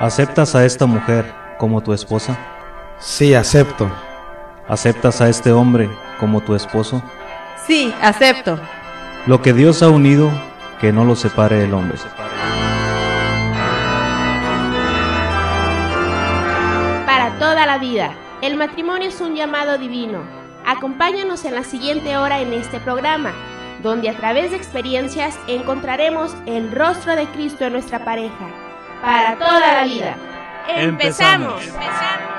¿Aceptas a esta mujer como tu esposa? Sí, acepto. ¿Aceptas a este hombre como tu esposo? Sí, acepto. Lo que Dios ha unido, que no lo separe el hombre. Para toda la vida, el matrimonio es un llamado divino. Acompáñanos en la siguiente hora en este programa, donde a través de experiencias encontraremos el rostro de Cristo en nuestra pareja para toda la vida. Empezamos. Empezamos.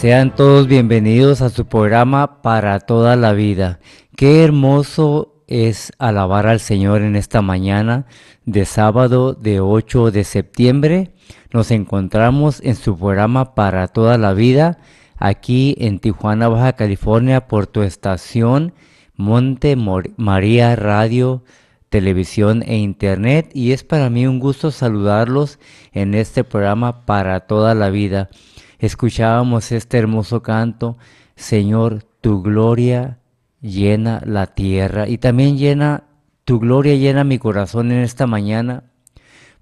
Sean todos bienvenidos a su programa para toda la vida. Qué hermoso es alabar al Señor en esta mañana de sábado de 8 de septiembre. Nos encontramos en su programa para toda la vida aquí en Tijuana, Baja California por tu estación Monte María Radio, Televisión e Internet y es para mí un gusto saludarlos en este programa para toda la vida escuchábamos este hermoso canto, Señor, tu gloria llena la tierra y también llena, tu gloria llena mi corazón en esta mañana,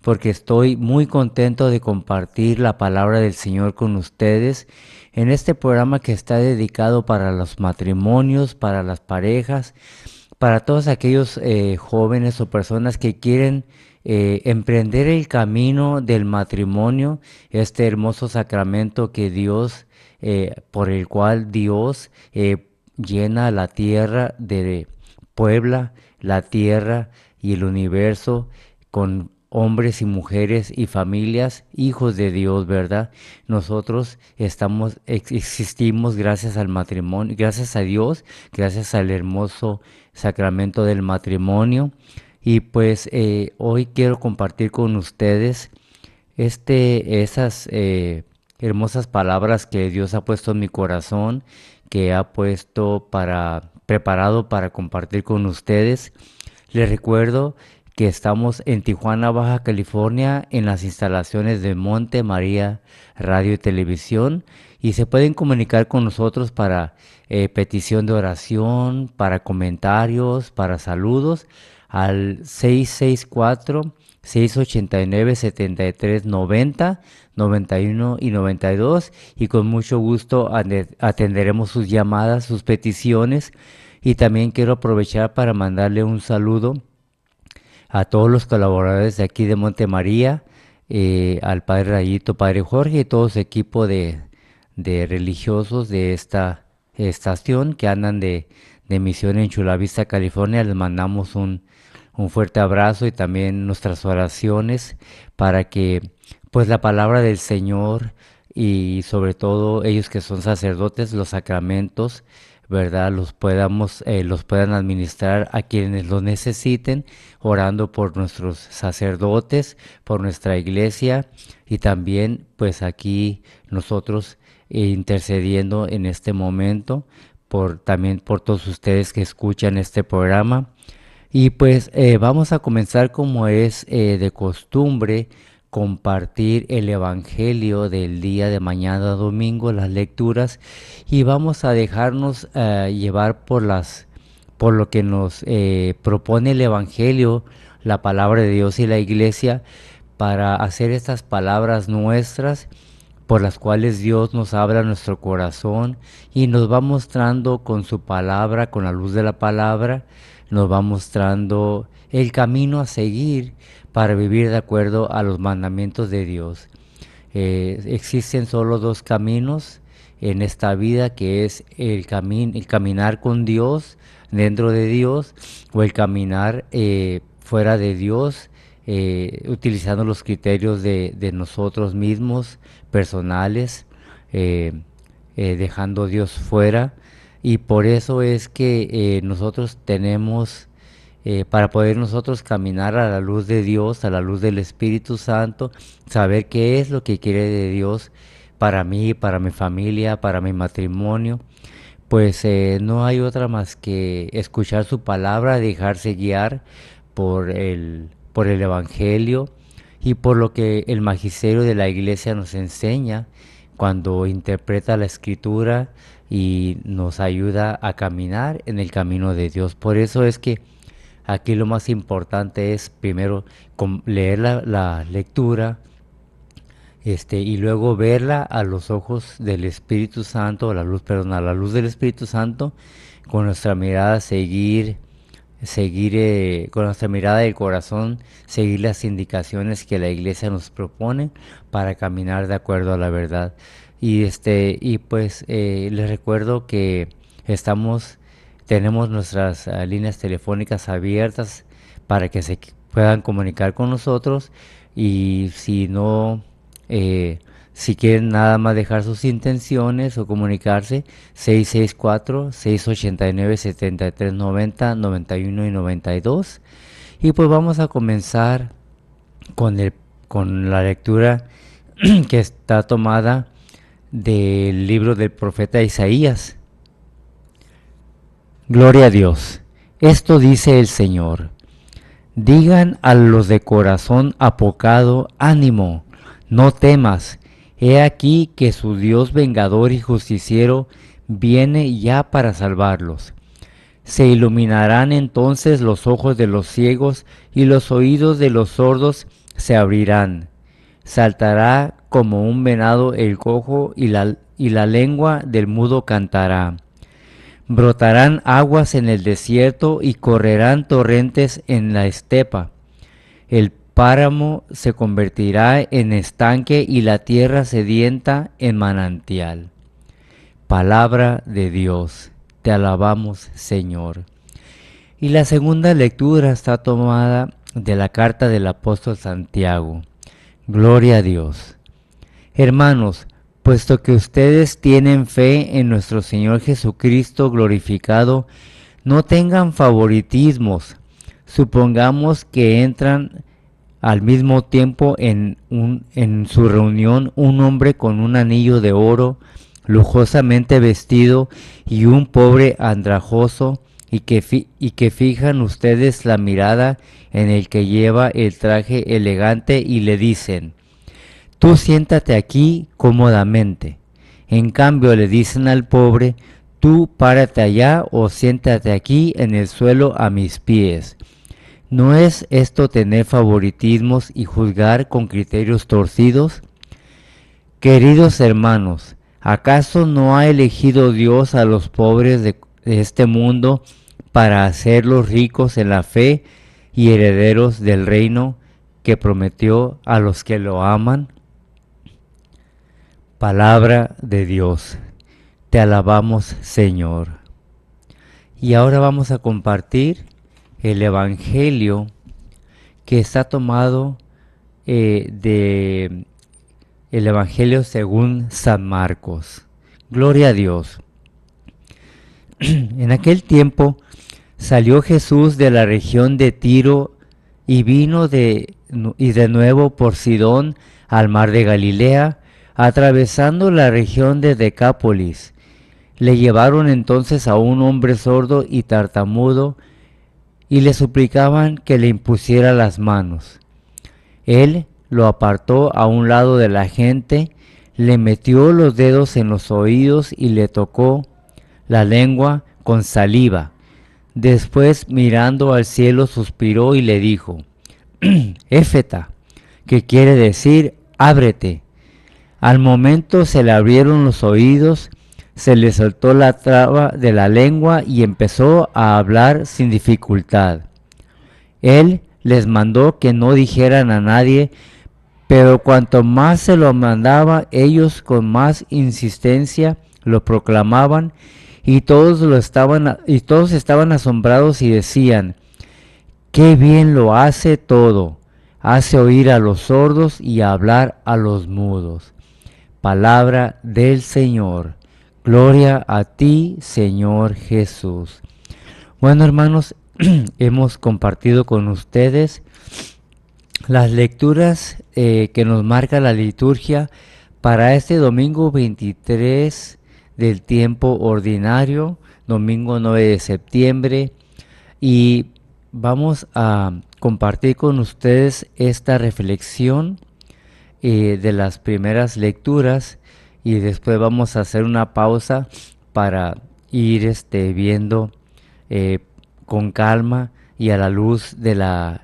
porque estoy muy contento de compartir la palabra del Señor con ustedes en este programa que está dedicado para los matrimonios, para las parejas, para todos aquellos eh, jóvenes o personas que quieren eh, emprender el camino del matrimonio, este hermoso sacramento que Dios, eh, por el cual Dios eh, llena la tierra de Puebla, la tierra y el universo con hombres y mujeres y familias, hijos de Dios, ¿verdad? Nosotros estamos, existimos gracias al matrimonio, gracias a Dios, gracias al hermoso sacramento del matrimonio. Y pues eh, hoy quiero compartir con ustedes este, esas eh, hermosas palabras que Dios ha puesto en mi corazón, que ha puesto para preparado para compartir con ustedes. Les recuerdo que estamos en Tijuana, Baja California, en las instalaciones de Monte María Radio y Televisión. Y se pueden comunicar con nosotros para eh, petición de oración, para comentarios, para saludos al 664 689 7390 91 y 92 y con mucho gusto atenderemos sus llamadas, sus peticiones y también quiero aprovechar para mandarle un saludo a todos los colaboradores de aquí de Montemaría, eh, al Padre Rayito, Padre Jorge y todo su equipo de, religiosos de esta estación que andan de, de misión en Chulavista, California. Les mandamos un un fuerte abrazo y también nuestras oraciones para que pues la palabra del Señor y sobre todo ellos que son sacerdotes, los sacramentos, ¿verdad? Los, podamos, eh, los puedan administrar a quienes los necesiten, orando por nuestros sacerdotes, por nuestra iglesia y también pues aquí nosotros eh, intercediendo en este momento por también por todos ustedes que escuchan este programa y pues eh, vamos a comenzar como es eh, de costumbre, compartir el Evangelio del día de mañana domingo, las lecturas, y vamos a dejarnos eh, llevar por las por lo que nos propone el Evangelio, la palabra de Dios y la iglesia, para hacer estas palabras nuestras por las cuales Dios nos habla nuestro corazón y nos va mostrando con su palabra, con la luz de la palabra, nos va mostrando el camino a seguir para vivir de acuerdo a los mandamientos de Dios. Eh, existen solo dos caminos en esta vida, que es el, el caminar con Dios, dentro de Dios, o el caminar eh, fuera de Dios, eh, utilizando los criterios de, de nosotros mismos, personales, dejando a Dios fuera y por eso es que eh, nosotros tenemos, eh, para poder nosotros caminar a la luz de Dios, a la luz del Espíritu Santo, saber qué es lo que quiere de Dios para mí, para mi familia, para mi matrimonio, pues eh, no hay otra más que escuchar su palabra, dejarse guiar por el, por el Evangelio y por lo que el magisterio de la iglesia nos enseña cuando interpreta la escritura, y nos ayuda a caminar en el camino de Dios. Por eso es que aquí lo más importante es primero leer la, lectura este, y luego verla a los ojos del Espíritu Santo, la luz, perdón, a la luz del Espíritu Santo, con nuestra mirada seguir seguir eh, con nuestra mirada del corazón, seguir las indicaciones que la iglesia nos propone para caminar de acuerdo a la verdad. Y este y pues eh, les recuerdo que estamos tenemos nuestras ah, líneas telefónicas abiertas para que se puedan comunicar con nosotros y si no eh, si quieren nada más dejar sus intenciones o comunicarse 664 689 7390 91 y 92 y pues vamos a comenzar con el con la lectura que está tomada del libro del profeta Isaías. Gloria a Dios. Esto dice el Señor. Digan a los de corazón apocado, ánimo, no temas. He aquí que su Dios vengador y justiciero viene ya para salvarlos. Se iluminarán entonces los ojos de los ciegos y los oídos de los sordos se abrirán saltará como un venado el cojo y la, lengua del mudo cantará. Brotarán aguas en el desierto y correrán torrentes en la estepa. El páramo se convertirá en estanque y la tierra sedienta en manantial. Palabra de Dios, te alabamos Señor. Y la segunda lectura está tomada de la carta del apóstol Santiago. Gloria a Dios. Hermanos, puesto que ustedes tienen fe en nuestro Señor Jesucristo glorificado, no tengan favoritismos. Supongamos que entran al mismo tiempo en, en su reunión un hombre con un anillo de oro, lujosamente vestido, y un pobre andrajoso, y que, y que fijan ustedes la mirada en el que lleva el traje elegante y le dicen, tú siéntate aquí cómodamente. En cambio le dicen al pobre, tú párate allá o siéntate aquí en el suelo a mis pies. ¿No es esto tener favoritismos y juzgar con criterios torcidos? Queridos hermanos, ¿acaso no ha elegido Dios a los pobres de, de este mundo para hacerlos ricos en la fe y herederos del reino que prometió a los que lo aman. Palabra de Dios, te alabamos Señor. Y ahora vamos a compartir el Evangelio que está tomado eh, de el Evangelio según San Marcos. Gloria a Dios. en aquel tiempo salió Jesús de la región de Tiro y vino de, y de nuevo por Sidón al mar de Galilea, atravesando la región de Decápolis. Le llevaron entonces a un hombre sordo y tartamudo y le suplicaban que le impusiera las manos. Él lo apartó a un lado de la gente, le metió los dedos en los oídos y le tocó la lengua con saliva. Después mirando al cielo suspiró y le dijo, Éfeta, que quiere decir ábrete. Al momento se le abrieron los oídos, se le saltó la traba de la lengua y empezó a hablar sin dificultad. Él les mandó que no dijeran a nadie, pero cuanto más se lo mandaba, ellos con más insistencia lo proclamaban y todos lo estaban y todos estaban asombrados y decían: Qué bien lo hace todo. Hace oír a los sordos y hablar a los mudos. Palabra del Señor. Gloria a ti, Señor Jesús. Bueno, hermanos, hemos compartido con ustedes las lecturas eh, que nos marca la liturgia para este domingo 23 del tiempo ordinario, domingo 9 de septiembre, y vamos a compartir con ustedes esta reflexión eh, de las primeras lecturas y después vamos a hacer una pausa para ir este, viendo eh, con calma y a la luz de la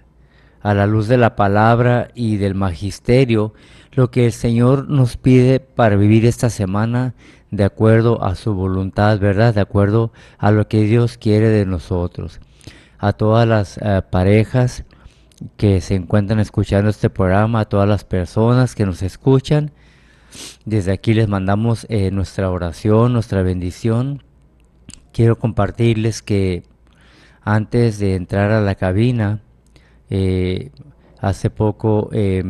a la luz de la palabra y del magisterio, lo que el Señor nos pide para vivir esta semana de acuerdo a su voluntad, ¿verdad? De acuerdo a lo que Dios quiere de nosotros. A todas las eh, parejas que se encuentran escuchando este programa, a todas las personas que nos escuchan, desde aquí les mandamos eh, nuestra oración, nuestra bendición. Quiero compartirles que antes de entrar a la cabina, eh, hace poco me,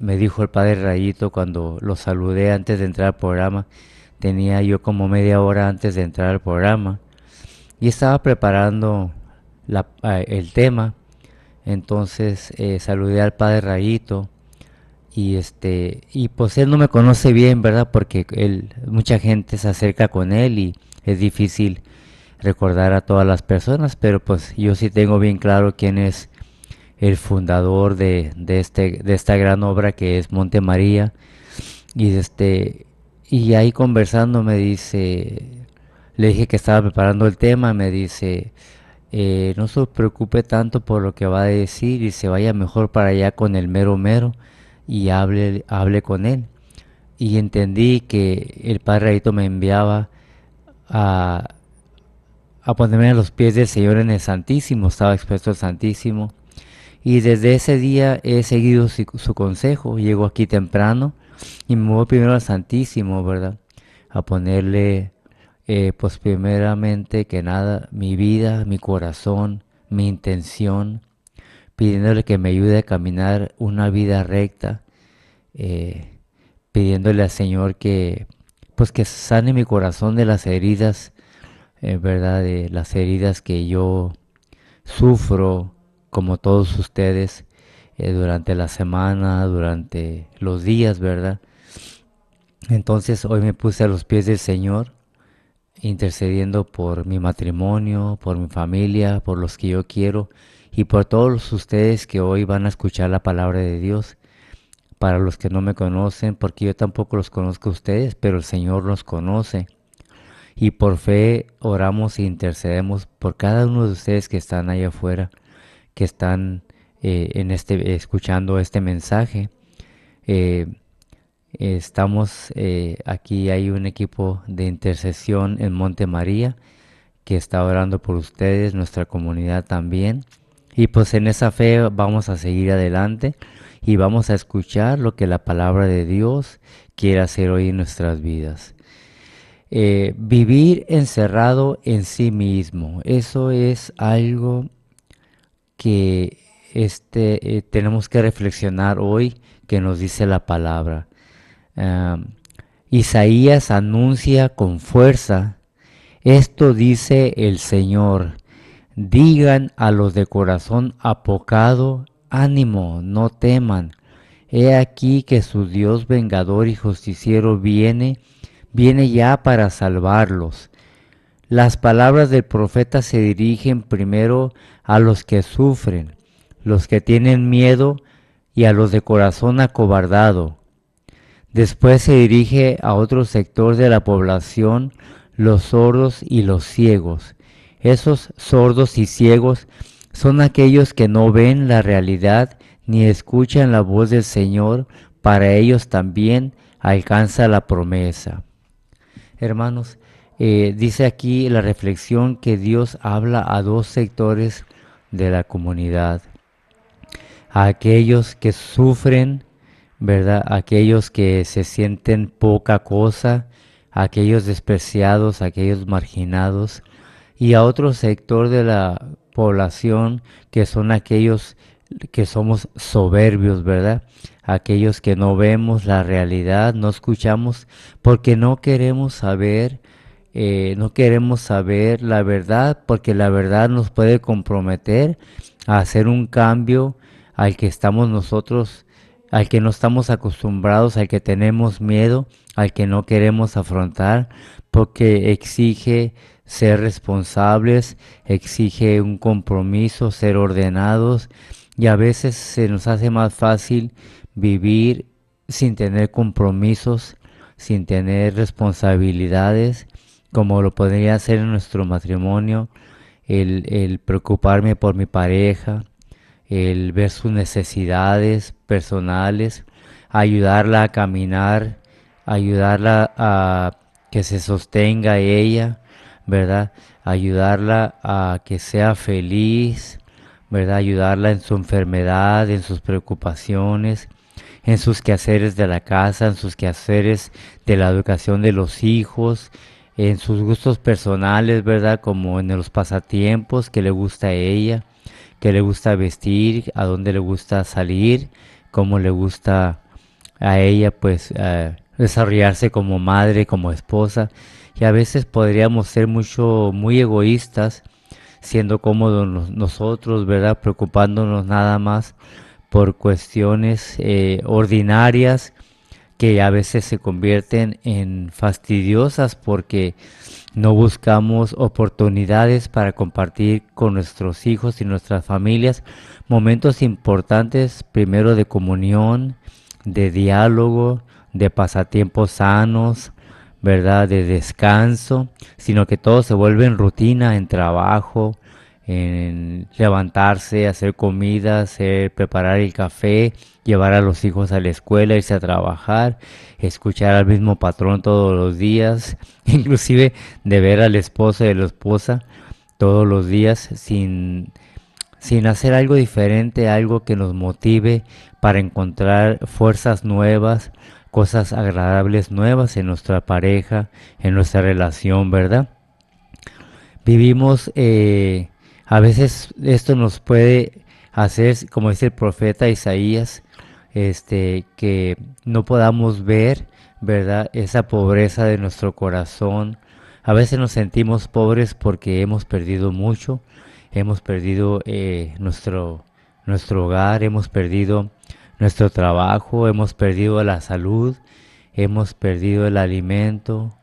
me dijo el padre Rayito cuando lo saludé antes de entrar al programa, tenía yo como media hora antes de entrar al programa y estaba preparando ah, el tema. Entonces eh, saludé al padre Rayito y este y pues él no me conoce bien, ¿verdad? Porque mucha gente se acerca con él y es difícil recordar a todas las personas, pero pues yo sí tengo bien claro quién es el fundador de, de, este, de esta gran obra que es Monte María. Y este, y ahí conversando me dice, le dije que estaba preparando el tema, me dice, eh, no se preocupe tanto por lo que va a decir y se vaya mejor para allá con el mero mero y hable, hable con él. Y entendí que el padre me enviaba a, ponerme a los pies del Señor en el Santísimo, estaba expuesto al Santísimo. Y desde ese día he seguido su consejo, llego aquí temprano y me voy primero al Santísimo, ¿verdad? A ponerle, eh, pues primeramente que nada, mi vida, mi corazón, mi intención, pidiéndole que me ayude a caminar una vida recta, eh, pidiéndole al Señor que, pues que sane mi corazón de las heridas, eh, ¿verdad? De las heridas que yo sufro, como todos ustedes, eh, durante la semana, durante los días, ¿verdad? Entonces hoy me puse a los pies del Señor, intercediendo por mi matrimonio, por mi familia, por los que yo quiero y por todos ustedes que hoy van a escuchar la palabra de Dios. Para los que no me conocen, porque yo tampoco los conozco a ustedes, pero el Señor los conoce. Y por fe oramos e intercedemos por cada uno de ustedes que están allá afuera, que están eh, en este, escuchando este mensaje. Eh, estamos eh, aquí, hay un equipo de intercesión en Monte María que está orando por ustedes, nuestra comunidad también. Y pues en esa fe vamos a seguir adelante y vamos a escuchar lo que la palabra de Dios quiere hacer hoy en nuestras vidas. vivir encerrado en sí mismo, eso es algo que este, eh, tenemos que reflexionar hoy que nos dice la palabra. Isaías anuncia con fuerza, esto dice el Señor, digan a los de corazón apocado, ánimo, no teman. He aquí que su Dios vengador y justiciero viene, viene ya para salvarlos. Las palabras del profeta se dirigen primero a los que sufren, los que tienen miedo y a los de corazón acobardado. Después se dirige a otro sector de la población, los sordos y los ciegos. Esos sordos y ciegos son aquellos que no ven la realidad ni escuchan la voz del Señor, para ellos también alcanza la promesa. Hermanos, eh, dice aquí la reflexión que Dios habla a dos sectores de la comunidad a aquellos que sufren, ¿verdad? Aquellos que se sienten poca cosa, aquellos despreciados, aquellos marginados, y a otro sector de la población que son aquellos que somos soberbios, ¿verdad? Aquellos que no vemos la realidad, no escuchamos, porque no queremos saber, eh, no queremos saber la verdad, porque la verdad nos puede comprometer a hacer un cambio al que estamos nosotros, al que no estamos acostumbrados, al que tenemos miedo, al que no queremos afrontar, porque exige ser responsables, exige un compromiso, ser ordenados y a veces se nos hace más fácil vivir sin tener compromisos, sin tener responsabilidades, como lo podría hacer en nuestro matrimonio, el, el preocuparme por mi pareja, el ver sus necesidades personales, ayudarla a caminar, ayudarla a que se sostenga ella, ¿verdad? Ayudarla a que sea feliz, ¿verdad? Ayudarla en su enfermedad, en sus preocupaciones, en sus quehaceres de la casa, en sus quehaceres de la educación de los hijos, en sus gustos personales, ¿verdad? Como en los pasatiempos que le gusta a ella le gusta vestir, a dónde le gusta salir, cómo le gusta a ella pues eh, desarrollarse como madre, como esposa. Y a veces podríamos ser mucho, muy egoístas, siendo cómodos nosotros, ¿verdad? Preocupándonos nada más por cuestiones eh, ordinarias que a veces se convierten en fastidiosas porque no buscamos oportunidades para compartir con nuestros hijos y nuestras familias momentos importantes, primero de comunión, de diálogo, de pasatiempos sanos, ¿verdad? De descanso, sino que todo se vuelve en rutina, en trabajo, en levantarse, hacer comida, preparar el café, llevar a los hijos a la escuela, irse a trabajar, escuchar al mismo patrón todos los días, inclusive de ver al esposo y a la esposa todos los días sin, sin hacer algo diferente, algo que nos motive para encontrar fuerzas nuevas, cosas agradables nuevas en nuestra pareja, en nuestra relación, ¿verdad? Vivimos eh, a veces esto nos puede hacer, como dice el profeta Isaías, este, que no podamos ver, ¿verdad? Esa pobreza de nuestro corazón. A veces nos sentimos pobres porque hemos perdido mucho, hemos perdido eh, nuestro, nuestro hogar, hemos perdido nuestro trabajo, hemos perdido la salud, hemos perdido el alimento,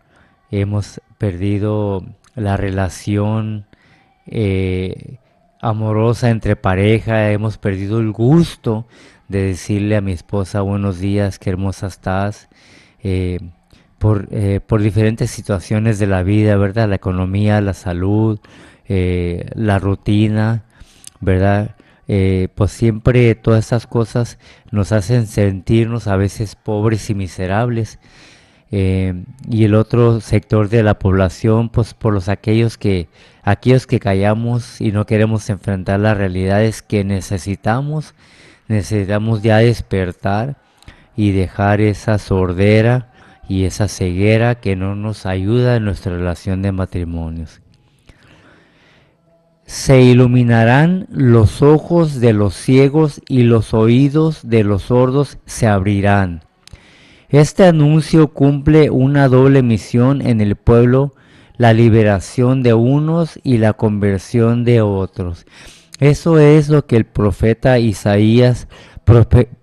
hemos perdido la relación eh, amorosa entre pareja, hemos perdido el gusto de decirle a mi esposa buenos días, qué hermosa estás, eh, por, eh, por, diferentes situaciones de la vida, ¿verdad? La economía, la salud, la rutina, ¿verdad? pues siempre todas estas cosas nos hacen sentirnos a veces pobres y miserables Em, y el otro sector de la población, pues por los aquellos que, aquellos que callamos y no queremos enfrentar las realidades que necesitamos, necesitamos ya despertar y dejar esa sordera y esa ceguera que no nos ayuda en nuestra relación de matrimonios. Se iluminarán los ojos de los ciegos y los oídos de los sordos se abrirán. Este anuncio cumple una doble misión en el pueblo, la liberación de unos y la conversión de otros. Eso es lo que el profeta Isaías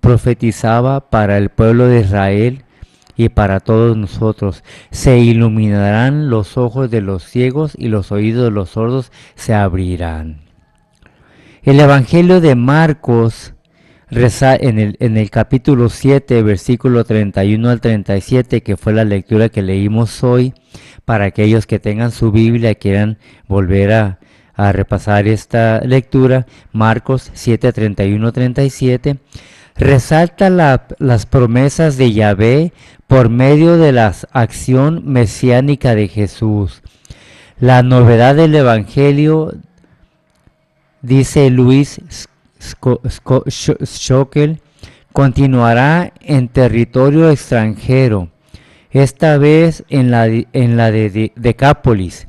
profetizaba para el pueblo de Israel y para todos nosotros. Se iluminarán los ojos de los ciegos y los oídos de los sordos se abrirán. El Evangelio de Marcos en el, capítulo 7, versículo 31 al 37, que fue la lectura que leímos hoy, para aquellos que tengan su Biblia y quieran volver a, repasar esta lectura, Marcos 7, 31, 37, resalta las promesas de Yahvé por medio de la acción mesiánica de Jesús. La novedad del Evangelio, dice Luis Schockel continuará en territorio extranjero, esta vez en la, en la de Decápolis.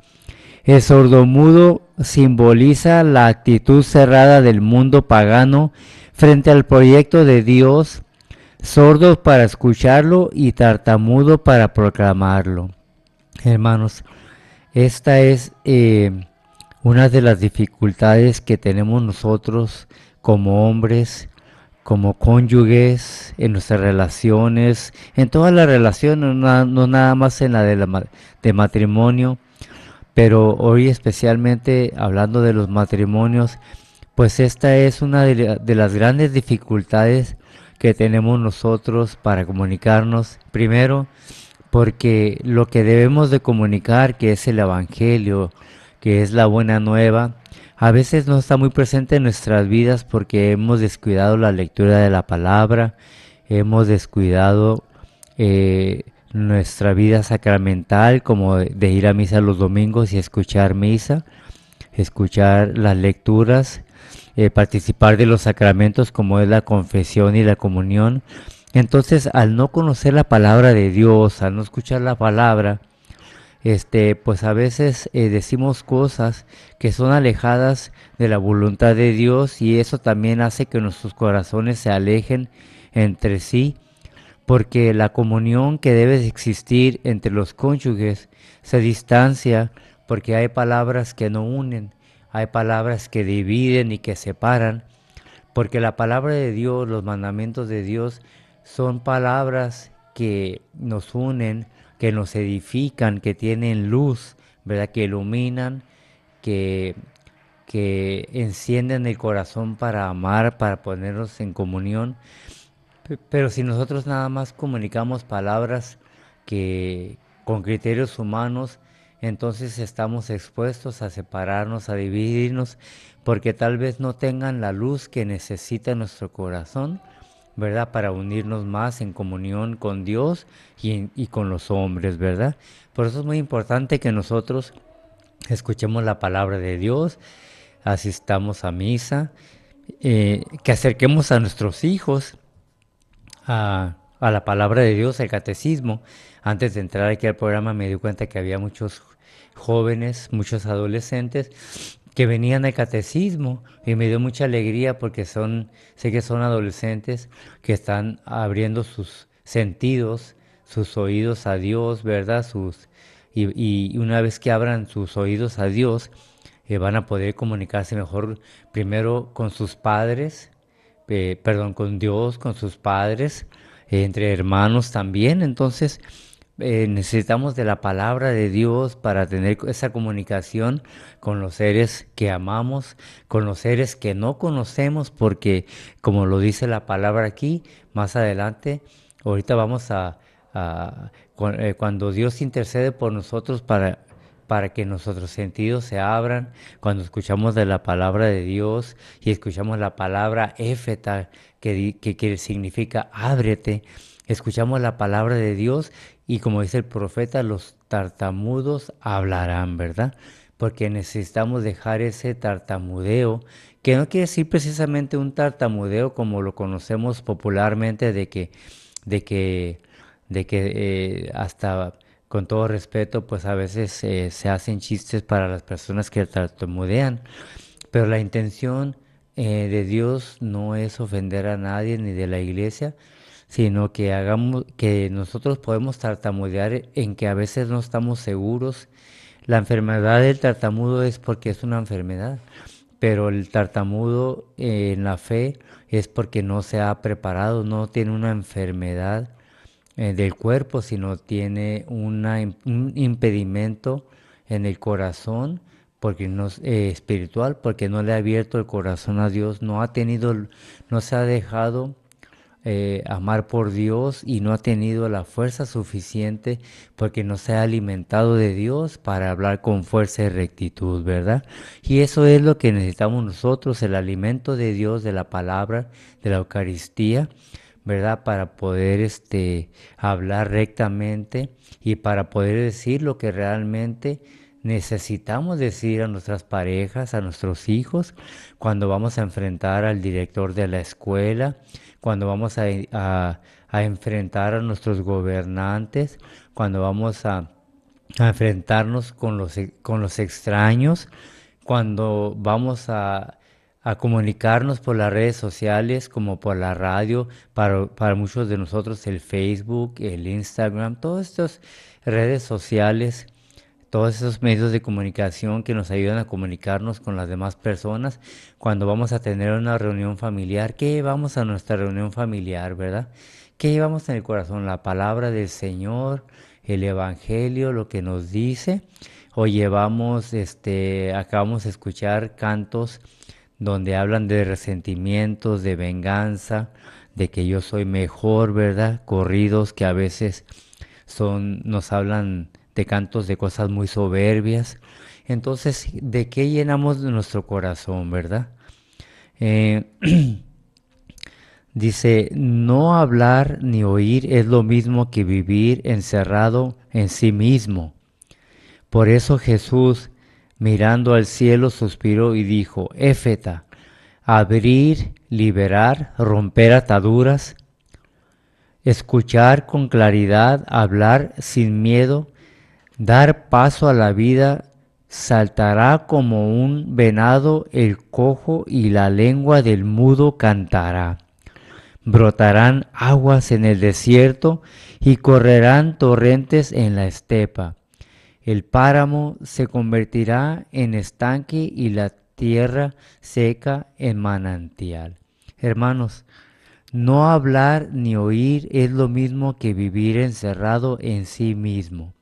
El sordomudo simboliza la actitud cerrada del mundo pagano frente al proyecto de Dios, sordos para escucharlo y tartamudo para proclamarlo. Hermanos, esta es eh, una de las dificultades que tenemos nosotros como hombres, como cónyuges, en nuestras relaciones, en todas las relaciones, no, nada más en la de, de matrimonio, pero hoy especialmente hablando de los matrimonios, pues esta es una de, de las grandes dificultades que tenemos nosotros para comunicarnos. Primero, porque lo que debemos de comunicar, que es el Evangelio, que es la buena nueva, a veces no está muy presente en nuestras vidas porque hemos descuidado la lectura de la palabra, hemos descuidado eh, nuestra vida sacramental como de ir a misa los domingos y escuchar misa, escuchar las lecturas, eh, participar de los sacramentos como es la confesión y la comunión. Entonces, al no conocer la palabra de Dios, al no escuchar la palabra, este, pues a veces eh, decimos cosas que son alejadas de la voluntad de Dios y eso también hace que nuestros corazones se alejen entre sí, porque la comunión que debe existir entre los cónyuges se distancia porque hay palabras que no unen, hay palabras que dividen y que separan, porque la palabra de Dios, los mandamientos de Dios, son palabras que nos unen, que nos edifican, que tienen luz, ¿verdad? Que iluminan, que, que encienden el corazón para amar, para ponernos en comunión. Pero si nosotros nada más comunicamos palabras que con criterios humanos, entonces estamos expuestos a separarnos, a dividirnos, porque tal vez no tengan la luz que necesita nuestro corazón ¿verdad? Para unirnos más en comunión con Dios y, con los hombres, ¿verdad? Por eso es muy importante que nosotros escuchemos la palabra de Dios, asistamos a misa, eh, que acerquemos a nuestros hijos a, a, la palabra de Dios, al catecismo. Antes de entrar aquí al programa me di cuenta que había muchos jóvenes, muchos adolescentes que venían al catecismo y me dio mucha alegría porque son, sé que son adolescentes que están abriendo sus sentidos, sus oídos a Dios, ¿verdad? Sus, y, una vez que abran sus oídos a Dios, eh, van a poder comunicarse mejor primero con sus padres, eh, perdón, con Dios, con sus padres, eh, entre hermanos también. Entonces, eh, necesitamos de la palabra de Dios para tener esa comunicación con los seres que amamos, con los seres que no conocemos, porque como lo dice la palabra aquí, más adelante, ahorita vamos a, eh, cuando Dios intercede por nosotros para para que nuestros sentidos se abran cuando escuchamos de la palabra de Dios y escuchamos la palabra éfeta que, que significa ábrete escuchamos la palabra de Dios y como dice el profeta, los tartamudos hablarán, ¿verdad? Porque necesitamos dejar ese tartamudeo, que no quiere decir precisamente un tartamudeo como lo conocemos popularmente de que, de que, de que eh, hasta con todo respeto, pues a veces eh, se hacen chistes para las personas que tartamudean, pero la intención eh, de Dios no es ofender a nadie ni de la iglesia, sino que hagamos que nosotros podemos tartamudear en que a veces no estamos seguros. La enfermedad del tartamudo es porque es una enfermedad, pero el tartamudo eh, en la fe es porque no se ha preparado, no tiene una enfermedad eh, del cuerpo, sino tiene una, un impedimento en el corazón porque no eh, espiritual, porque no le ha abierto el corazón a Dios, no ha tenido, no se ha dejado eh, amar por Dios y no ha tenido la fuerza suficiente porque no se ha alimentado de Dios para hablar con fuerza y rectitud, ¿verdad? Y eso es lo que necesitamos nosotros, el alimento de Dios, de la palabra, de la Eucaristía, ¿verdad? Para poder este, hablar rectamente y para poder decir lo que realmente necesitamos decir a nuestras parejas, a nuestros hijos, cuando vamos a enfrentar al director de la escuela, cuando vamos a, enfrentar a nuestros gobernantes, cuando vamos a, enfrentarnos con los, con los extraños, cuando vamos a, comunicarnos por las redes sociales como por la radio, para, para, muchos de nosotros el Facebook, el Instagram, todas estas redes sociales todos esos medios de comunicación que nos ayudan a comunicarnos con las demás personas. Cuando vamos a tener una reunión familiar, ¿qué llevamos a nuestra reunión familiar, verdad? ¿Qué llevamos en el corazón? La palabra del Señor, el Evangelio, lo que nos dice, o llevamos, este, acabamos de escuchar cantos donde hablan de resentimientos, de venganza, de que yo soy mejor, ¿verdad? Corridos que a veces son, nos hablan de cantos de cosas muy soberbias. Entonces, ¿de qué llenamos nuestro corazón, verdad? Eh, dice, no hablar ni oír es lo mismo que vivir encerrado en sí mismo. Por eso Jesús, mirando al cielo, suspiró y dijo, Éfeta, abrir, liberar, romper ataduras, escuchar con claridad, hablar sin miedo, dar paso a la vida, saltará como un venado el cojo y la lengua del mudo cantará. Brotarán aguas en el desierto y correrán torrentes en la estepa. El páramo se convertirá en estanque y la tierra seca en manantial. Hermanos, no hablar ni oír es lo mismo que vivir encerrado en sí mismo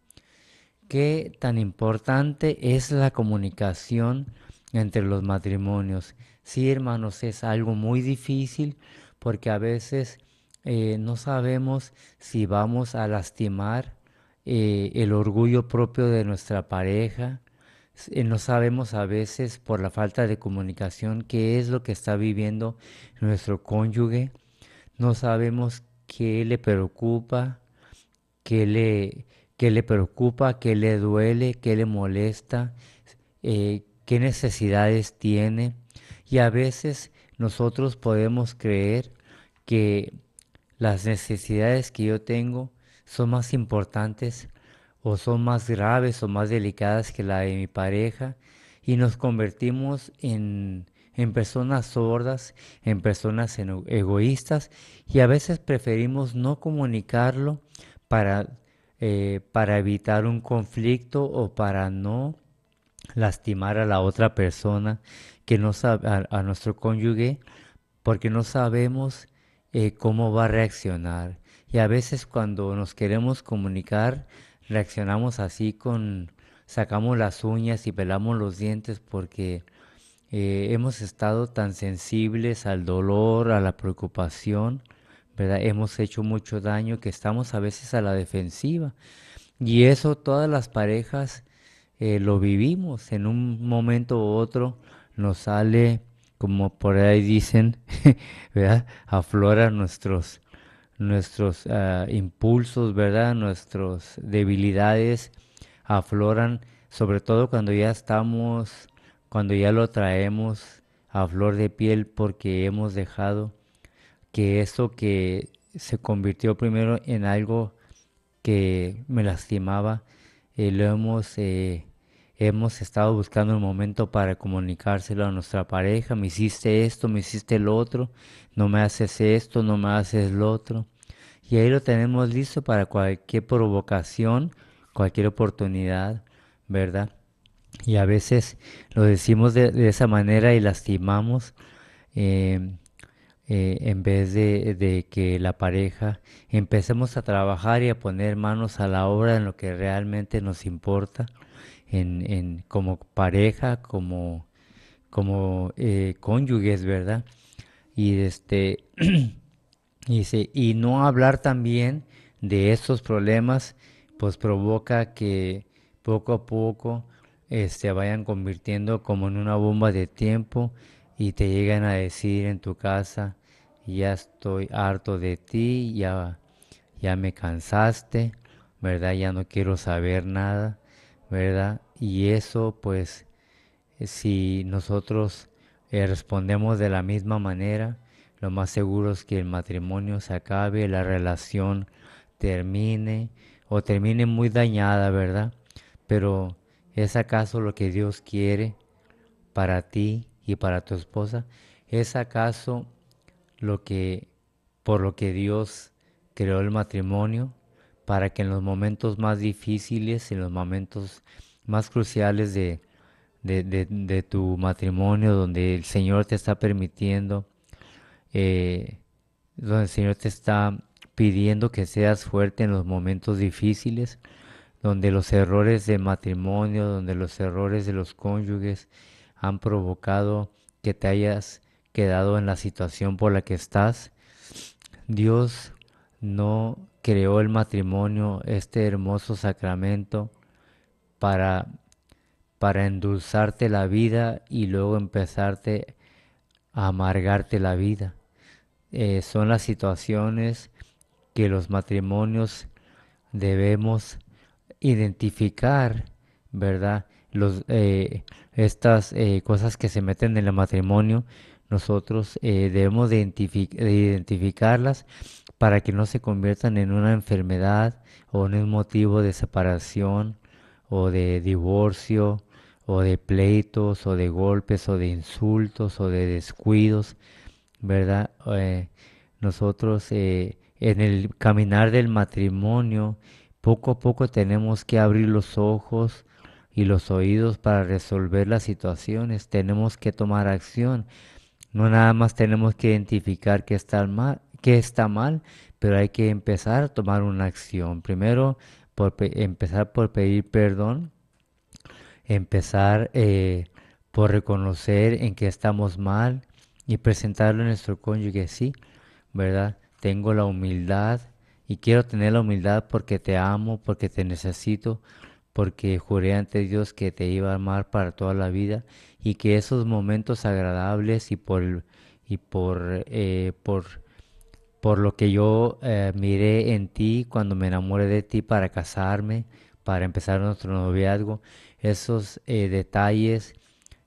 qué tan importante es la comunicación entre los matrimonios. Sí, hermanos, es algo muy difícil porque a veces eh, no sabemos si vamos a lastimar eh, el orgullo propio de nuestra pareja. Eh, no sabemos a veces por la falta de comunicación qué es lo que está viviendo nuestro cónyuge. No sabemos qué le preocupa, qué le, qué le preocupa, qué le duele, qué le molesta, eh, qué necesidades tiene. Y a veces nosotros podemos creer que las necesidades que yo tengo son más importantes o son más graves o más delicadas que la de mi pareja y nos convertimos en, en personas sordas, en personas egoístas y a veces preferimos no comunicarlo para eh, para evitar un conflicto o para no lastimar a la otra persona, que no a, nuestro cónyuge, porque no sabemos eh, cómo va a reaccionar. Y a veces cuando nos queremos comunicar, reaccionamos así con, sacamos las uñas y pelamos los dientes porque eh, hemos estado tan sensibles al dolor, a la preocupación, Hemos hecho mucho daño, que estamos a veces a la defensiva. Y eso todas las parejas eh, lo vivimos. En un momento u otro nos sale, como por ahí dicen, afloran nuestros, nuestros ah, impulsos, ¿verdad? Nuestras debilidades afloran, sobre todo cuando ya estamos, cuando ya lo traemos a flor de piel porque hemos dejado que eso que se convirtió primero en algo que me lastimaba, eh, lo hemos, eh, hemos estado buscando el momento para comunicárselo a nuestra pareja, me hiciste esto, me hiciste lo otro, no me haces esto, no me haces lo otro. Y ahí lo tenemos listo para cualquier provocación, cualquier oportunidad, ¿verdad? Y a veces lo decimos de, esa manera y lastimamos. Eh, eh, en vez de, que la pareja empecemos a trabajar y a poner manos a la obra en lo que realmente nos importa, en, como pareja, como, como eh, cónyuges, ¿verdad? Y, este, y no hablar también de estos problemas, pues provoca que poco a poco este, vayan convirtiendo como en una bomba de tiempo y te llegan a decir en tu casa, ya estoy harto de ti, ya, ya me cansaste, ¿verdad? Ya no quiero saber nada, ¿verdad? Y eso pues si nosotros eh, respondemos de la misma manera, lo más seguro es que el matrimonio se acabe, la relación termine o termine muy dañada, ¿verdad? Pero ¿es acaso lo que Dios quiere para ti, y para tu esposa, ¿es acaso lo que por lo que Dios creó el matrimonio para que en los momentos más difíciles, en los momentos más cruciales de, de, tu matrimonio, donde el Señor te está permitiendo, eh, donde el Señor te está pidiendo que seas fuerte en los momentos difíciles, donde los errores de matrimonio, donde los errores de los cónyuges, han provocado que te hayas quedado en la situación por la que estás. Dios no creó el matrimonio, este hermoso sacramento, para, para endulzarte la vida y luego empezarte a amargarte la vida. Eh, son las situaciones que los matrimonios debemos identificar, ¿verdad? los, eh, estas eh, cosas que se meten en el matrimonio, nosotros eh, debemos identificarlas para que no se conviertan en una enfermedad o en un motivo de separación o de divorcio o de pleitos o de golpes o de insultos o de descuidos, ¿verdad? nosotros en el caminar del matrimonio, poco a poco tenemos que abrir los ojos y los oídos para resolver las situaciones. Tenemos que tomar acción. No nada más tenemos que identificar qué está mal, está mal pero hay que empezar a tomar una acción. Primero, por empezar por pedir perdón, empezar eh, por reconocer en que estamos mal y presentarlo a nuestro cónyuge, sí, ¿verdad? Tengo la humildad y quiero tener la humildad porque te amo, porque te necesito, porque juré ante Dios que te iba a amar para toda la vida y que esos momentos agradables y por, y eh, por, por, lo que yo eh, miré en ti cuando me enamoré de ti para casarme, para empezar nuestro noviazgo, esos eh, detalles,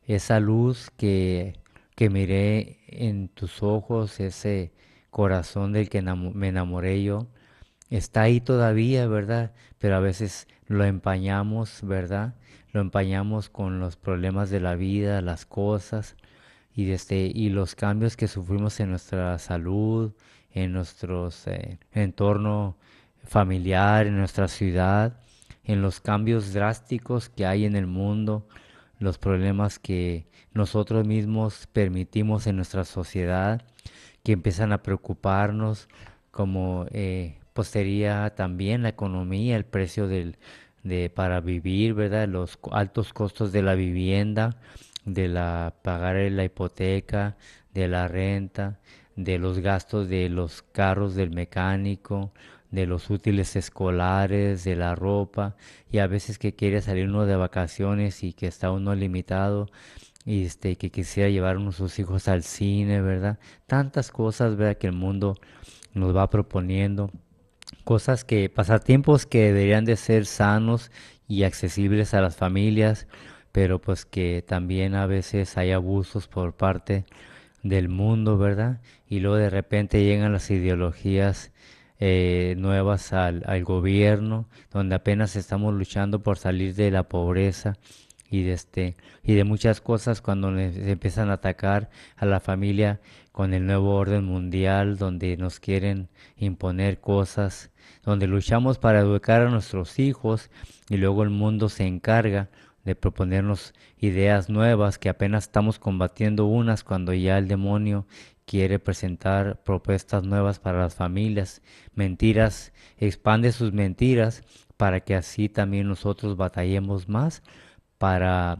esa luz que, que miré en tus ojos, ese corazón del que me enamoré yo está ahí todavía, ¿verdad? Pero a veces lo empañamos, ¿verdad? Lo empañamos con los problemas de la vida, las cosas y, desde, y los cambios que sufrimos en nuestra salud, en nuestro eh, entorno familiar, en nuestra ciudad, en los cambios drásticos que hay en el mundo, los problemas que nosotros mismos permitimos en nuestra sociedad, que empiezan a preocuparnos como eh, pues sería también la economía, el precio de, para vivir, ¿verdad? Los altos costos de la vivienda, de la pagar la hipoteca, de la renta, de los gastos de los carros del mecánico, de los útiles escolares, de la ropa, y a veces que quiere salir uno de vacaciones y que está uno limitado, y este, que quisiera llevar a sus hijos al cine, ¿verdad? Tantas cosas, ¿verdad? Que el mundo nos va proponiendo cosas que, pasatiempos que deberían de ser sanos y accesibles a las familias, pero pues que también a veces hay abusos por parte del mundo, ¿verdad? Y luego de repente llegan las ideologías eh, nuevas al, gobierno, donde apenas estamos luchando por salir de la pobreza y de, este, y de muchas cosas cuando les empiezan a atacar a la familia con el nuevo orden mundial, donde nos quieren imponer cosas donde luchamos para educar a nuestros hijos y luego el mundo se encarga de proponernos ideas nuevas que apenas estamos combatiendo unas cuando ya el demonio quiere presentar propuestas nuevas para las familias, mentiras, expande sus mentiras para que así también nosotros batallemos más para,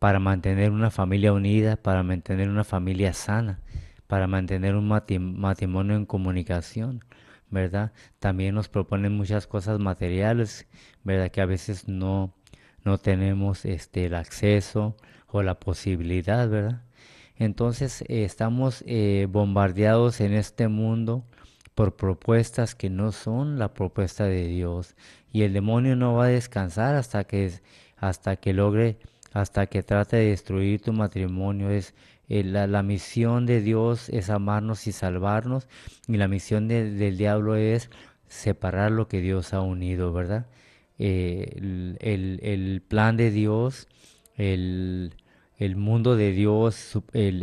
para mantener una familia unida, para mantener una familia sana, para mantener un matrimonio en comunicación. ¿verdad? También nos proponen muchas cosas materiales, ¿verdad? Que a veces no, no tenemos este, el acceso o la posibilidad, ¿verdad? Entonces eh, estamos eh, bombardeados en este mundo por propuestas que no son la propuesta de Dios y el demonio no va a descansar hasta que hasta que logre hasta que trate de destruir tu matrimonio es eh, la, misión de Dios es amarnos y salvarnos, y la misión del diablo es separar lo que Dios ha unido, ¿verdad? Eh, el, plan de Dios, el, el mundo de Dios, el,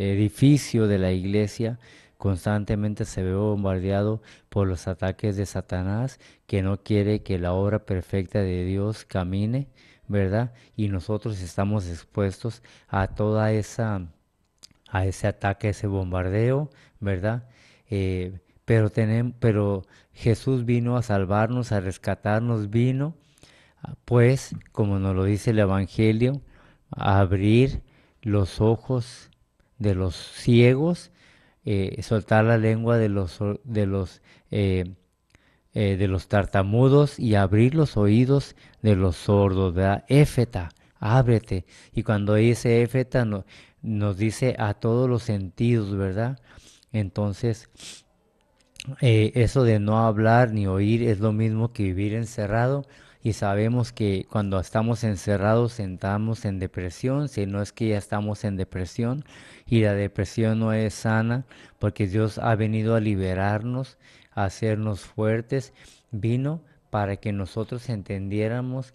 edificio de la iglesia constantemente se ve bombardeado por los ataques de Satanás que no quiere que la obra perfecta de Dios camine, ¿verdad? Y nosotros estamos expuestos a toda esa a ese ataque, a ese bombardeo, ¿verdad? Eh, pero, tenemos, pero Jesús vino a salvarnos, a rescatarnos, vino, ah, pues, como nos lo dice el Evangelio, a abrir los ojos de los ciegos, eh, soltar la lengua de los, de los eh, de los tartamudos y abrir los oídos de los sordos, ¿verdad? Éfeta, ábrete. Y cuando dice Éfeta, no, nos dice a todos los sentidos, ¿verdad? Entonces, eh, eso de no hablar ni oír es lo mismo que vivir encerrado y sabemos que cuando estamos encerrados sentamos en depresión, si no es que ya estamos en depresión y la depresión no es sana porque Dios ha venido a liberarnos, a hacernos fuertes, vino para que nosotros entendiéramos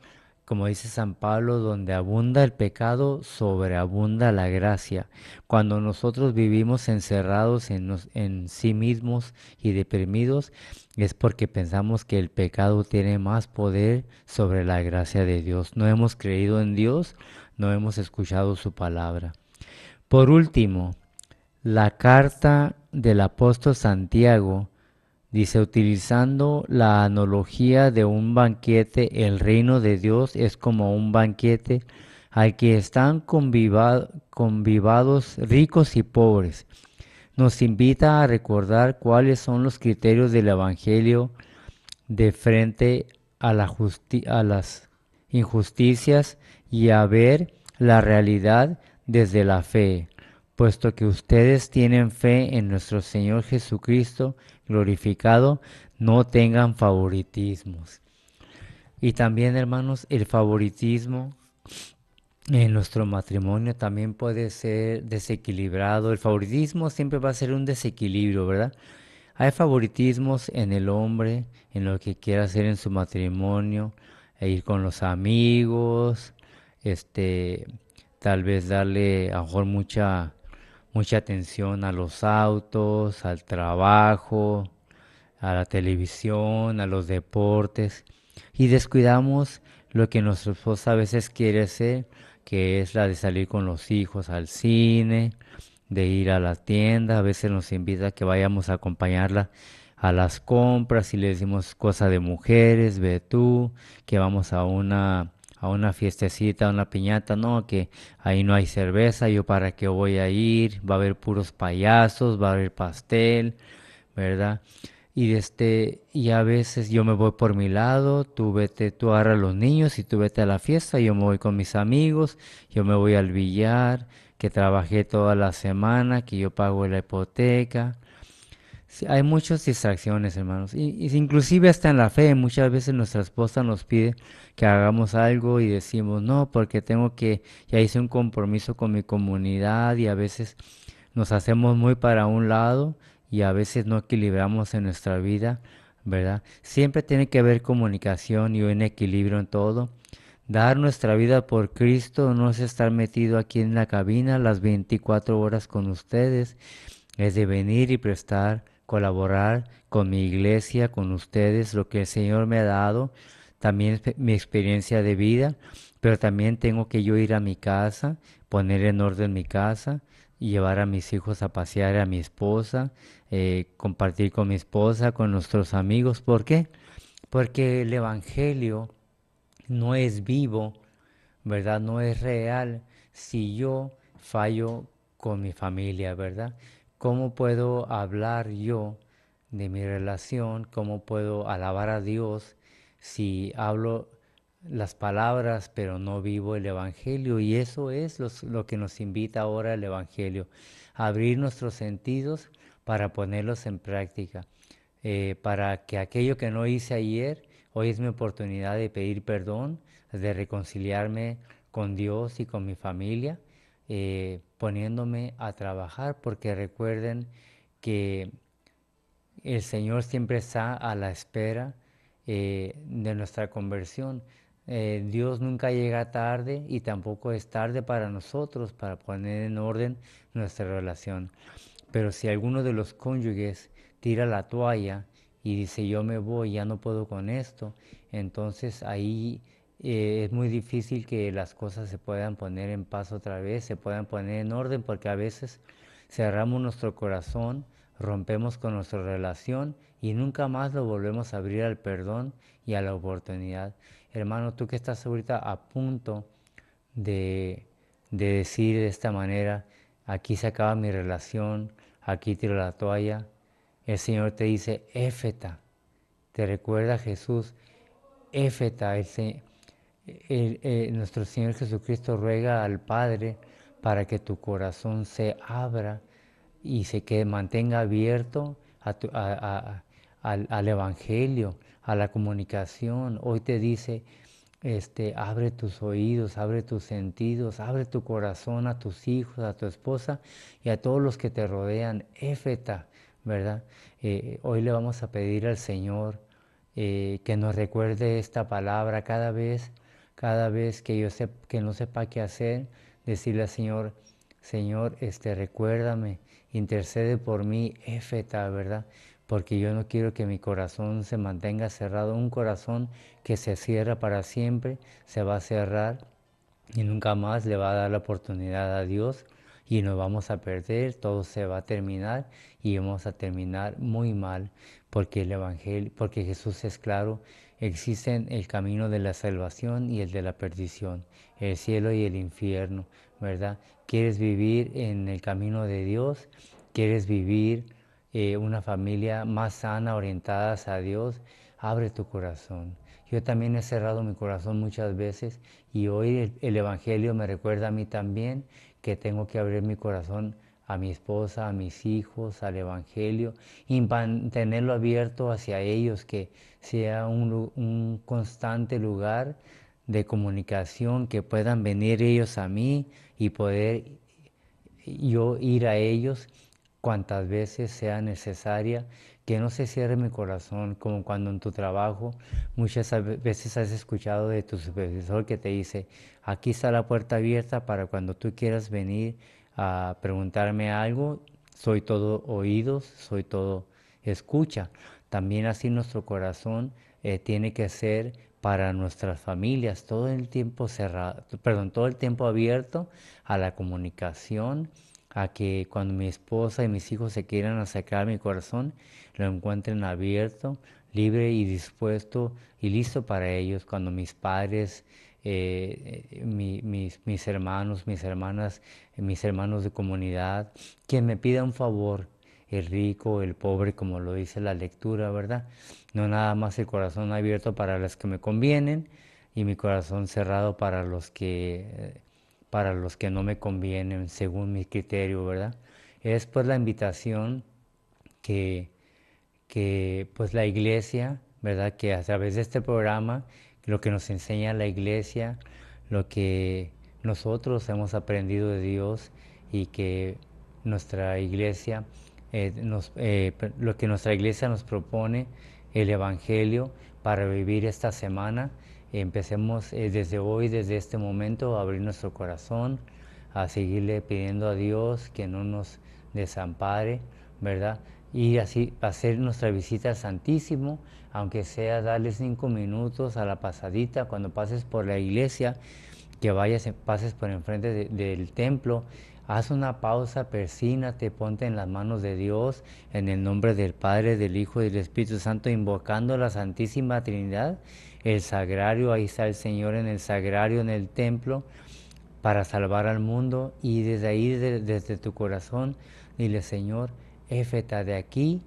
como dice San Pablo, donde abunda el pecado, sobreabunda la gracia. Cuando nosotros vivimos encerrados en, sí mismos y deprimidos, es porque pensamos que el pecado tiene más poder sobre la gracia de Dios. No hemos creído en Dios, no hemos escuchado su palabra. Por último, la carta del apóstol Santiago Dice, utilizando la analogía de un banquete, el reino de Dios es como un banquete al que están convivados ricos y pobres. Nos invita a recordar cuáles son los criterios del Evangelio de frente a, la a las injusticias y a ver la realidad desde la fe, puesto que ustedes tienen fe en nuestro Señor Jesucristo glorificado, no tengan favoritismos. Y también, hermanos, el favoritismo en nuestro matrimonio también puede ser desequilibrado. El favoritismo siempre va a ser un desequilibrio, ¿verdad? Hay favoritismos en el hombre, en lo que quiera hacer en su matrimonio, e ir con los amigos, este, tal vez darle a lo mejor mucha mucha atención a los autos, al trabajo, a la televisión, a los deportes y descuidamos lo que nuestra esposa a veces quiere hacer, que es la de salir con los hijos al cine, de ir a la tienda, a veces nos invita que vayamos a acompañarla a las compras y le decimos cosas de mujeres, ve tú, que vamos a una a una fiestecita, a una piñata, no, que ahí no hay cerveza, yo para qué voy a ir, va a haber puros payasos, va a haber pastel, ¿verdad? Y, este, y a veces yo me voy por mi lado, tú vete, tú agarras a los niños y tú vete a la fiesta, yo me voy con mis amigos, yo me voy al billar, que trabajé toda la semana, que yo pago la hipoteca, hay muchas distracciones, hermanos. Y, inclusive hasta en la fe, muchas veces nuestra esposa nos pide que hagamos algo y decimos, no, porque tengo que, ya hice un compromiso con mi comunidad y a veces nos hacemos muy para un lado y a veces no equilibramos en nuestra vida, ¿verdad? Siempre tiene que haber comunicación y un equilibrio en todo. Dar nuestra vida por Cristo no es estar metido aquí en la cabina las 24 horas con ustedes, es de venir y prestar colaborar con mi iglesia, con ustedes, lo que el Señor me ha dado, también mi experiencia de vida, pero también tengo que yo ir a mi casa, poner en orden mi casa, llevar a mis hijos a pasear, a mi esposa, eh, compartir con mi esposa, con nuestros amigos. ¿Por qué? Porque el Evangelio no es vivo, ¿verdad? No es real si yo fallo con mi familia, ¿verdad? ¿Cómo puedo hablar yo de mi relación? ¿Cómo puedo alabar a Dios si hablo las palabras pero no vivo el Evangelio? Y eso es lo que nos invita ahora el Evangelio, abrir nuestros sentidos para ponerlos en práctica, eh, para que aquello que no hice ayer, hoy es mi oportunidad de pedir perdón, de reconciliarme con Dios y con mi familia eh, poniéndome a trabajar, porque recuerden que el Señor siempre está a la espera eh, de nuestra conversión. Eh, Dios nunca llega tarde y tampoco es tarde para nosotros para poner en orden nuestra relación. Pero si alguno de los cónyuges tira la toalla y dice yo me voy, ya no puedo con esto, entonces ahí eh, es muy difícil que las cosas se puedan poner en paz otra vez, se puedan poner en orden, porque a veces cerramos nuestro corazón, rompemos con nuestra relación y nunca más lo volvemos a abrir al perdón y a la oportunidad. Hermano, tú que estás ahorita a punto de, decir de esta manera, aquí se acaba mi relación, aquí tiro la toalla, el Señor te dice, Éfeta, te recuerda Jesús, Éfeta, el Señor eh, nuestro Señor Jesucristo ruega al Padre para que tu corazón se abra y se que mantenga abierto al, Evangelio, a la comunicación. Hoy te dice, este, abre tus oídos, abre tus sentidos, abre tu corazón a tus hijos, a tu esposa y a todos los que te rodean. Éfeta, ¿verdad? Eh, hoy le vamos a pedir al Señor eh, que nos recuerde esta palabra cada vez cada vez que yo sé que no sepa qué hacer, decirle al Señor, Señor, este, recuérdame, intercede por mí, éfeta, ¿verdad? Porque yo no quiero que mi corazón se mantenga cerrado. Un corazón que se cierra para siempre, se va a cerrar y nunca más le va a dar la oportunidad a Dios y nos vamos a perder, todo se va a terminar y vamos a terminar muy mal porque el evangelio, porque Jesús es claro Existen el camino de la salvación y el de la perdición, el cielo y el infierno, ¿verdad? ¿Quieres vivir en el camino de Dios? ¿Quieres vivir eh, una familia más sana, orientada a Dios? Abre tu corazón. Yo también he cerrado mi corazón muchas veces y hoy el, el Evangelio me recuerda a mí también que tengo que abrir mi corazón a mi esposa, a mis hijos, al Evangelio, y mantenerlo abierto hacia ellos, que sea un, un constante lugar de comunicación, que puedan venir ellos a mí y poder yo ir a ellos cuantas veces sea necesaria, que no se cierre mi corazón, como cuando en tu trabajo muchas veces has escuchado de tu supervisor que te dice, aquí está la puerta abierta para cuando tú quieras venir a preguntarme algo, soy todo oídos, soy todo escucha. También así nuestro corazón eh, tiene que ser para nuestras familias, todo el tiempo cerrado, perdón, todo el tiempo abierto a la comunicación, a que cuando mi esposa y mis hijos se quieran acercar a mi corazón, lo encuentren abierto, libre y dispuesto y listo para ellos. Cuando mis padres eh, mis, hermanos, mis hermanas, mis hermanos de comunidad, quien me pida un favor, el rico, el pobre, como lo dice la lectura, ¿verdad? No nada más el corazón abierto para los que me convienen y mi corazón cerrado para los que para los que no me convienen según mi criterio, ¿verdad? Es pues la invitación que, que pues la iglesia, ¿verdad? Que a través de este programa lo que nos enseña la iglesia, lo que nosotros hemos aprendido de Dios y que nuestra iglesia, eh, nos, eh, lo que nuestra iglesia nos propone, el Evangelio para vivir esta semana. Empecemos eh, desde hoy, desde este momento, a abrir nuestro corazón, a seguirle pidiendo a Dios que no nos desampare, ¿verdad? y así hacer nuestra visita al Santísimo, aunque sea darle cinco minutos a la pasadita cuando pases por la iglesia, que vayas, pases por enfrente del templo, haz una pausa, te ponte en las manos de Dios, en el nombre del Padre, del Hijo y del Espíritu Santo, invocando la Santísima Trinidad, el sagrario, ahí está el Señor en el sagrario, en el templo, para salvar al mundo, y desde ahí, desde tu corazón, dile Señor, Éfeta, de aquí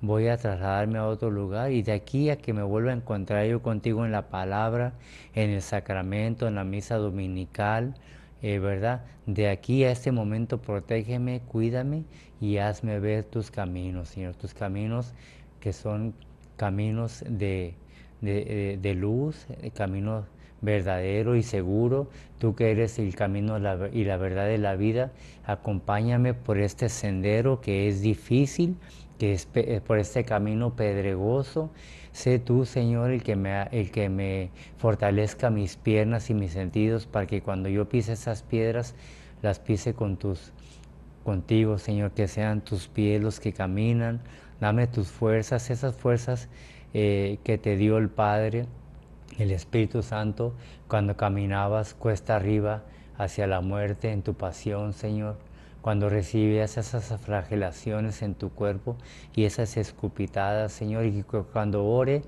voy a trasladarme a otro lugar y de aquí a que me vuelva a encontrar yo contigo en la palabra, en el sacramento, en la misa dominical, eh, ¿verdad? De aquí a este momento protégeme, cuídame y hazme ver tus caminos, Señor, tus caminos que son caminos de, de, de luz, caminos verdadero y seguro, tú que eres el camino y la verdad de la vida, acompáñame por este sendero que es difícil, que es eh, por este camino pedregoso. Sé tú, Señor, el que, me, fortalezca mis piernas y mis sentidos para que cuando yo pise esas piedras, las pise con tus contigo, Señor, que sean tus pies los que caminan. Dame tus fuerzas, esas fuerzas eh, que te dio el Padre el Espíritu Santo cuando caminabas cuesta arriba hacia la muerte en tu pasión, Señor, cuando recibías esas flagelaciones en tu cuerpo y esas escupitadas, Señor, y cuando ore,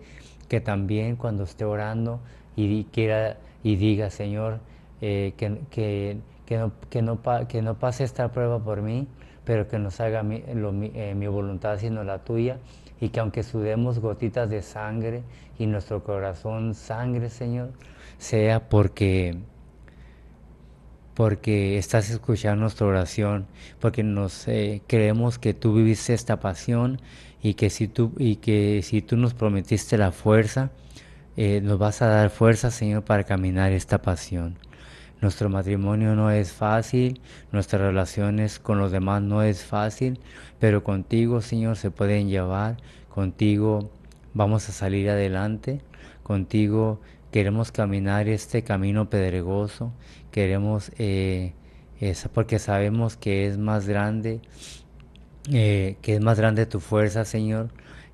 que también cuando esté orando y quiera y diga, Señor, eh, que, no, que, no, pase esta prueba por mí, pero que no haga eh, mi voluntad, sino la tuya, y que aunque sudemos gotitas de sangre y nuestro corazón sangre, Señor, sea porque porque estás escuchando nuestra oración, porque nos eh, creemos que tú viviste esta pasión y que si tú y que si tú nos prometiste la fuerza, eh, nos vas a dar fuerza, Señor, para caminar esta pasión. Nuestro matrimonio no es fácil, nuestras relaciones con los demás no es fácil, pero contigo, Señor, se pueden llevar, contigo vamos a salir adelante, contigo queremos caminar este camino pedregoso, queremos, eh, porque sabemos que es más grande, eh, que es más grande tu fuerza, Señor,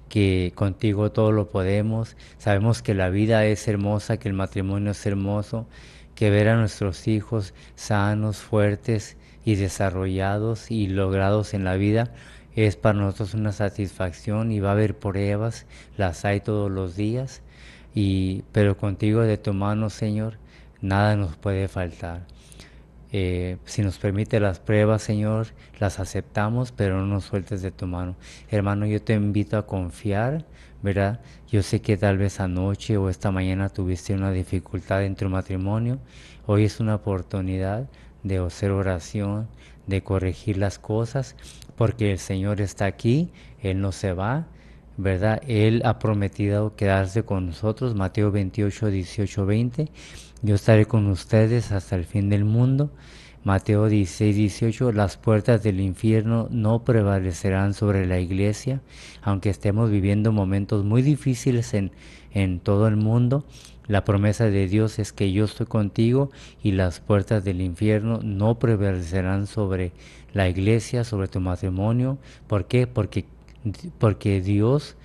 que contigo todo lo podemos, sabemos que la vida es hermosa, que el matrimonio es hermoso, que ver a nuestros hijos sanos, fuertes y desarrollados y logrados en la vida es para nosotros una satisfacción y va a haber pruebas, las hay todos los días, y, pero contigo de tu mano, Señor, nada nos puede faltar. Eh, si nos permite las pruebas, Señor, las aceptamos, pero no nos sueltes de tu mano. Hermano, yo te invito a confiar ¿verdad? Yo sé que tal vez anoche o esta mañana tuviste una dificultad en tu matrimonio. Hoy es una oportunidad de hacer oración, de corregir las cosas, porque el Señor está aquí, Él no se va, ¿verdad? Él ha prometido quedarse con nosotros, Mateo 28, 18, 20. Yo estaré con ustedes hasta el fin del mundo. Mateo 16, 18, las puertas del infierno no prevalecerán sobre la iglesia, aunque estemos viviendo momentos muy difíciles en, todo el mundo. La promesa de Dios es que yo estoy contigo y las puertas del infierno no prevalecerán sobre la iglesia, sobre tu matrimonio. ¿Por qué? Porque, porque Dios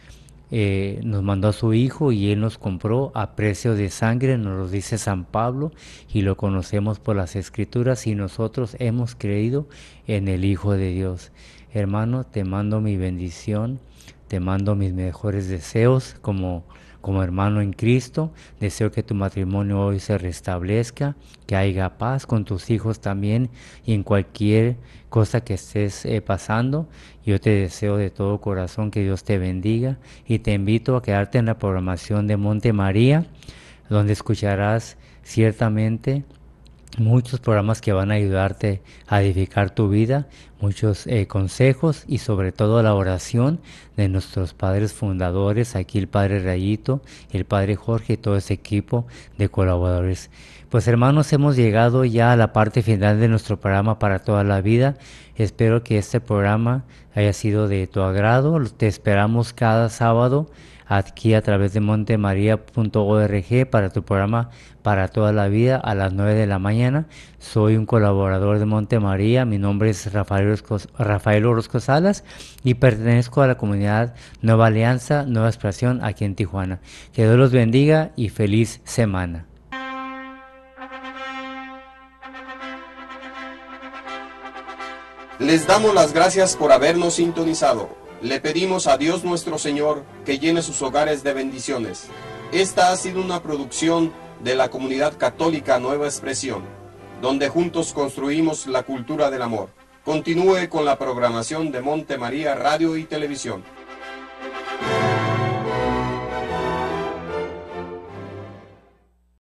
eh, nos mandó a su Hijo y Él nos compró a precio de sangre, nos lo dice San Pablo y lo conocemos por las Escrituras y nosotros hemos creído en el Hijo de Dios. Hermano, te mando mi bendición, te mando mis mejores deseos como como hermano en Cristo, deseo que tu matrimonio hoy se restablezca, que haya paz con tus hijos también y en cualquier cosa que estés eh, pasando. Yo te deseo de todo corazón que Dios te bendiga y te invito a quedarte en la programación de Monte María, donde escucharás ciertamente muchos programas que van a ayudarte a edificar tu vida, muchos eh, consejos y sobre todo la oración de nuestros padres fundadores, aquí el padre Rayito, el padre Jorge y todo ese equipo de colaboradores. Pues hermanos, hemos llegado ya a la parte final de nuestro programa para toda la vida. Espero que este programa haya sido de tu agrado. Te esperamos cada sábado aquí a través de montemaría.org para tu programa para toda la vida a las 9 de la mañana. Soy un colaborador de Montemaría, mi nombre es Rafael Orozco, Rafael Orozco Salas y pertenezco a la comunidad Nueva Alianza, Nueva Expresión aquí en Tijuana. Que Dios los bendiga y feliz semana. Les damos las gracias por habernos sintonizado. Le pedimos a Dios nuestro Señor que llene sus hogares de bendiciones. Esta ha sido una producción de la comunidad católica Nueva Expresión, donde juntos construimos la cultura del amor. Continúe con la programación de Monte María Radio y Televisión.